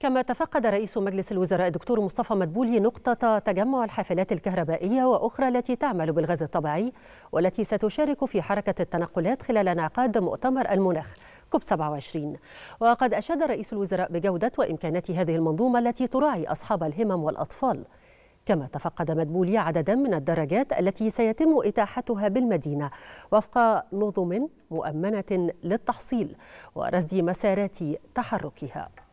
كما تفقد رئيس مجلس الوزراء الدكتور مصطفى مدبولي نقطة تجمع الحافلات الكهربائية وأخرى التي تعمل بالغاز الطبيعي والتي ستشارك في حركة التنقلات خلال انعقاد مؤتمر المناخ كوب 27 وقد أشاد رئيس الوزراء بجودة وإمكانات هذه المنظومة التي تراعي أصحاب الهمم والأطفال كما تفقد مدبولي عددا من الدرجات التي سيتم إتاحتها بالمدينة وفق نظم مؤمنة للتحصيل ورصد مسارات تحركها